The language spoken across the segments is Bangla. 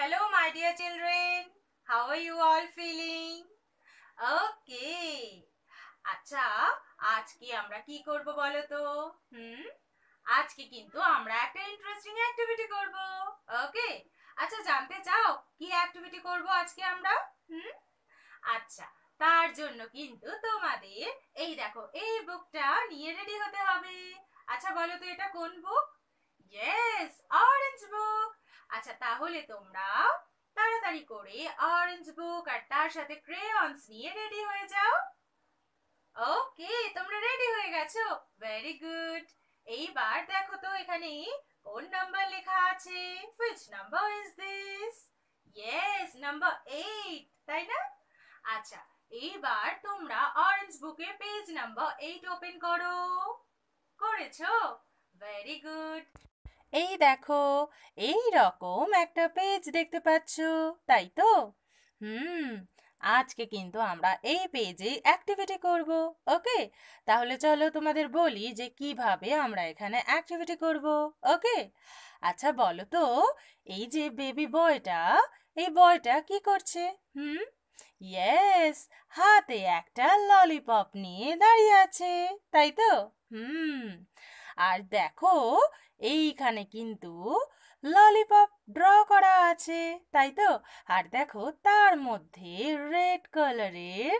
Hello, my dear children. How are you all feeling? Okay. আচ্ছা আজকে আমরা কি করব বলো তো হুম আজকে কিন্তু আমরা একটা ইন্টারেস্টিং অ্যাক্টিভিটি করব ওকে আচ্ছা জানতে চাও কি অ্যাক্টিভিটি করব আজকে আমরা হুম আচ্ছা তার জন্য কিন্তু তোমাদের এই দেখো এই বুকটা নিয়ে রেডি হতে হবে আচ্ছা বলো তো এটা কোন বুক তাহলে তোমরা তাড়াতাড়ি করে অরেঞ্জ বুক আর তার সাথে ক্রেয়ন্স নিয়ে রেডি হয়ে যাও ওকে তোমরা রেডি হয়ে গেছো ভেরি গুড এইবার দেখো তো এখানে কোন নাম্বার লেখা আছে which number is this yes number 8 তাই না আচ্ছা এইবার তোমরা অরেঞ্জ বুকের পেজ নাম্বার 8 ওপেন করো করেছো ভেরি গুড এই দেখো এই রকম একটা পেজ দেখতে পাচ্ছ তাই তো হুম আজকে কিন্তু আমরা এই পেজে অ্যাক্টিভিটি করব ওকে তাহলে চলো তোমাদের বলি যে কিভাবে আমরা এখানে অ্যাক্টিভিটি করব ওকে আচ্ছা বলো তো এই যে বেবি বয়টা এই বয়টা কি করছে হুম ইয়েস হাতে একটা ললিপপ নিয়ে দাঁড়িয়ে আছে তাই তো হুম আর দেখো এইখানে কিন্তু ললিপপ ড্র করা আছে তাই তো আর দেখো তার মধ্যে রেড কালারের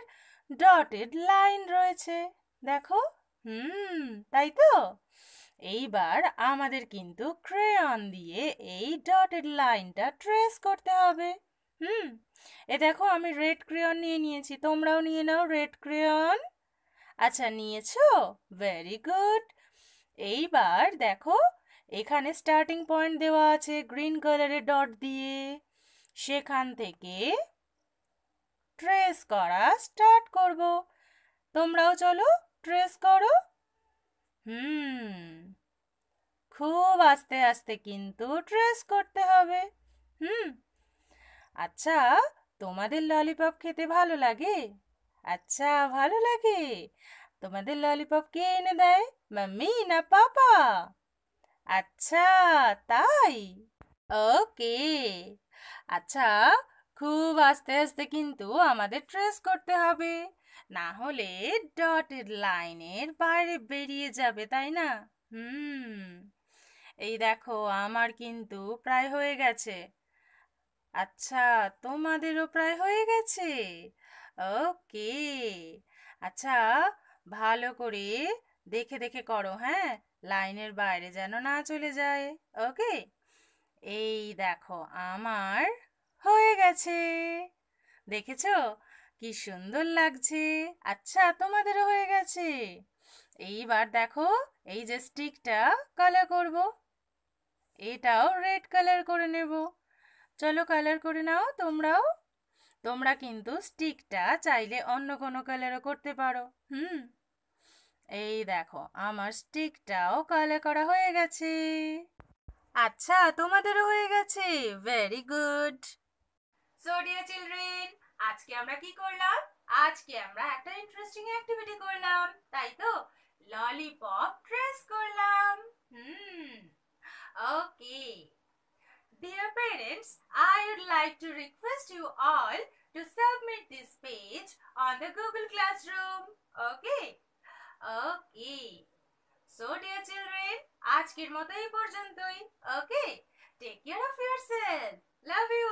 ডটেড লাইন রয়েছে দেখো হুম তাই তো এইবার আমাদের কিন্তু ক্রেয়ন দিয়ে এই ডটেড লাইনটা ট্রেস করতে হবে হুম এ দেখো আমি রেড ক্রেয়ন নিয়ে নিয়েছি তোমরাও নিয়ে নাও রেড ক্রেয়ন আচ্ছা নিয়েছো ভেরি গুড এইবার দেখো এখানে স্টার্টিং পয়েন্ট দেওয়া আছে গ্রিন কালারের ডট দিয়ে সেখান থেকে ট্রেস করা স্টার্ট করব তোমরাও চলো ট্রেস করো হুম খুব আস্তে আস্তে কিন্তু ট্রেস করতে হবে হুম আচ্ছা তোমাদের ললিপপ খেতে ভালো লাগে আচ্ছা ভালো লাগে তোমাদের ললিপপ কে এনে দেয় মাম্মি না পাপা আচ্ছা তাই ওকে আচ্ছা খুব আস্তে আস্তে কিন্তু আমাদের ট্রেস করতে হবে না হলে ডটের লাইনের বাইরে বেরিয়ে যাবে তাই না হুম এই দেখো আমার কিন্তু প্রায় হয়ে গেছে আচ্ছা তোমাদেরও প্রায় হয়ে গেছে ওকে আচ্ছা ভালো করে দেখে দেখে করো হ্যাঁ লাইনের বাইরে যেন না চলে যায় ওকে এই দেখো আমার হয়ে গেছে দেখেছো কি সুন্দর লাগছে আচ্ছা তোমাদেরও হয়ে গেছে এইবার দেখো এই যে স্টিকটা কালার করব। এটাও রেড কালার করে নেব চলো কালার করে নাও তোমরাও তোমরা কিন্তু স্টিকটা চাইলে অন্য কোনো কালারও করতে পারো হুম এই দেখো আমার স্টিকটাও কালে করা হয়ে গেছে আচ্ছা তোমাদেরও হয়ে গেছে very good so dear children আজকে আমরা কি করলাম আজকে আমরা একটা ইন্টারেস্টিং অ্যাক্টিভিটি করলাম তাই তো ললিপপ ট্রেস করলাম hmm okay dear parents I would like to request you all to submit this page on the Google classroom okay okay so dear children আজকের মতো এই পর্যন্তই okay take care of yourself love you